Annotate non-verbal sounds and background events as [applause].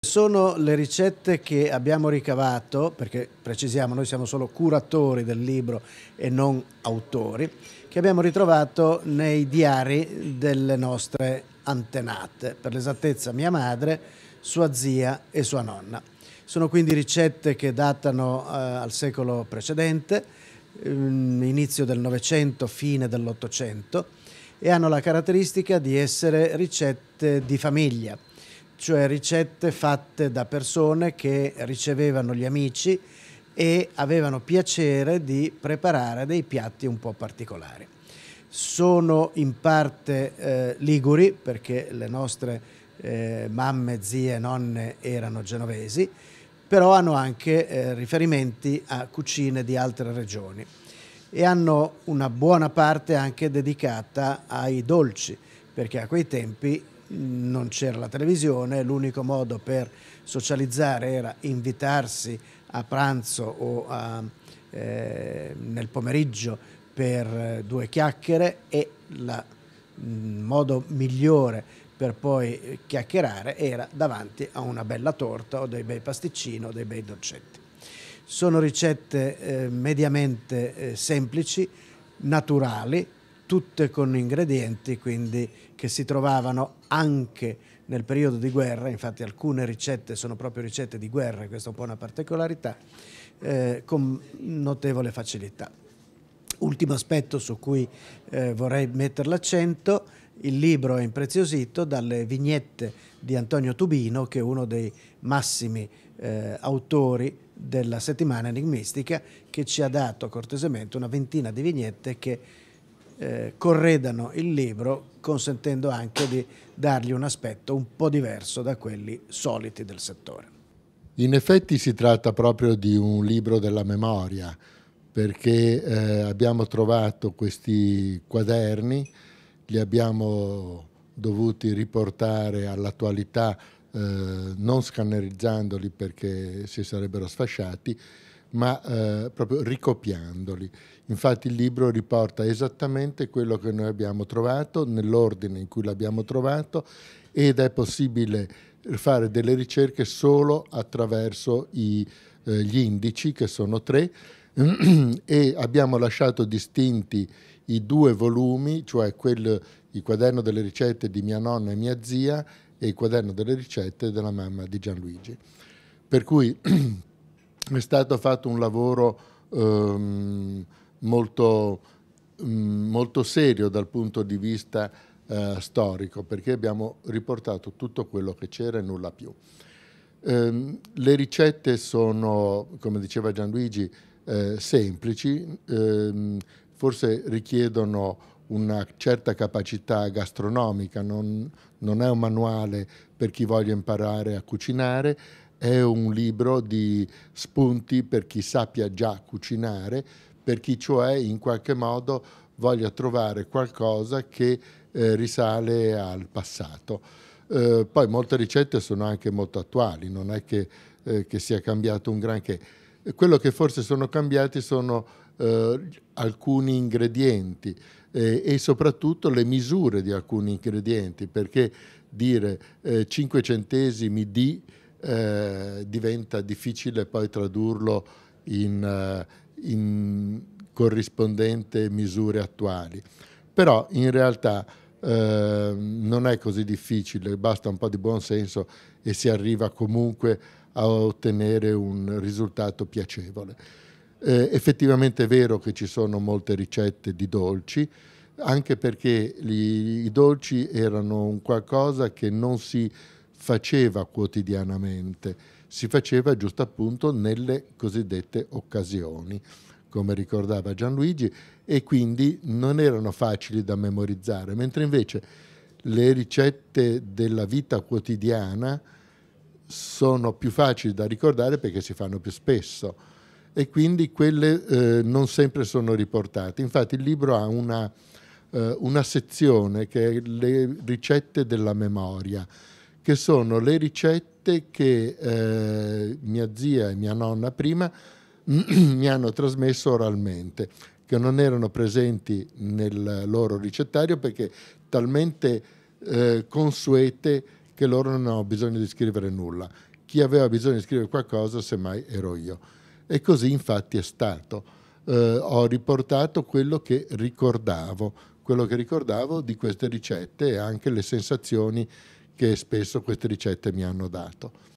sono le ricette che abbiamo ricavato, perché precisiamo, noi siamo solo curatori del libro e non autori, che abbiamo ritrovato nei diari delle nostre antenate, per l'esattezza mia madre, sua zia e sua nonna. Sono quindi ricette che datano eh, al secolo precedente, ehm, inizio del Novecento, fine dell'Ottocento, e hanno la caratteristica di essere ricette di famiglia, cioè ricette fatte da persone che ricevevano gli amici e avevano piacere di preparare dei piatti un po' particolari. Sono in parte eh, liguri perché le nostre eh, mamme, zie, e nonne erano genovesi, però hanno anche eh, riferimenti a cucine di altre regioni e hanno una buona parte anche dedicata ai dolci, perché a quei tempi non c'era la televisione, l'unico modo per socializzare era invitarsi a pranzo o a, eh, nel pomeriggio per eh, due chiacchiere e il modo migliore per poi eh, chiacchierare era davanti a una bella torta o dei bei pasticcini o dei bei dolcetti. Sono ricette eh, mediamente eh, semplici, naturali, tutte con ingredienti quindi che si trovavano anche nel periodo di guerra, infatti alcune ricette sono proprio ricette di guerra, questa è un po' una particolarità, eh, con notevole facilità. Ultimo aspetto su cui eh, vorrei mettere l'accento, il libro è impreziosito dalle vignette di Antonio Tubino, che è uno dei massimi eh, autori della settimana enigmistica, che ci ha dato cortesemente una ventina di vignette che eh, corredano il libro, consentendo anche di dargli un aspetto un po' diverso da quelli soliti del settore. In effetti si tratta proprio di un libro della memoria, perché eh, abbiamo trovato questi quaderni, li abbiamo dovuti riportare all'attualità eh, non scannerizzandoli perché si sarebbero sfasciati, ma eh, proprio ricopiandoli. Infatti il libro riporta esattamente quello che noi abbiamo trovato, nell'ordine in cui l'abbiamo trovato ed è possibile fare delle ricerche solo attraverso i, eh, gli indici, che sono tre, e abbiamo lasciato distinti i due volumi, cioè quel, il quaderno delle ricette di mia nonna e mia zia e il quaderno delle ricette della mamma di Gianluigi. Per cui [clears throat] è stato fatto un lavoro ehm, molto, mm, molto, serio dal punto di vista eh, storico, perché abbiamo riportato tutto quello che c'era e nulla più. Ehm, le ricette sono, come diceva Gianluigi, eh, semplici, ehm, forse richiedono una certa capacità gastronomica, non, non, è un manuale per chi voglia imparare a cucinare, è un libro di spunti per chi sappia già cucinare, per chi cioè in qualche modo voglia trovare qualcosa che eh, risale al passato. Eh, poi molte ricette sono anche molto attuali, non è che, eh, che sia cambiato un granché. Quello che forse sono cambiati sono eh, alcuni ingredienti eh, e soprattutto le misure di alcuni ingredienti, perché dire eh, 5 centesimi di eh, diventa difficile poi tradurlo in, eh, in corrispondente misure attuali. Però in realtà eh, non è così difficile, basta un po' di buon senso e si arriva comunque a a ottenere un risultato piacevole. Eh, effettivamente è vero che ci sono molte ricette di dolci, anche perché gli, i dolci erano un qualcosa che non si faceva quotidianamente, si faceva giusto appunto nelle cosiddette occasioni, come ricordava Gianluigi, e quindi non erano facili da memorizzare, mentre invece le ricette della vita quotidiana sono più facili da ricordare perché si fanno più spesso e quindi quelle eh, non sempre sono riportate. Infatti il libro ha una, eh, una sezione che è le ricette della memoria, che sono le ricette che eh, mia zia e mia nonna prima [clears throat] mi hanno trasmesso oralmente, che non erano presenti nel loro ricettario perché talmente eh, consuete che loro non hanno bisogno di scrivere nulla. Chi aveva bisogno di scrivere qualcosa, semmai ero io. E così infatti è stato. Eh, ho riportato quello che ricordavo, quello che ricordavo di queste ricette e anche le sensazioni che spesso queste ricette mi hanno dato.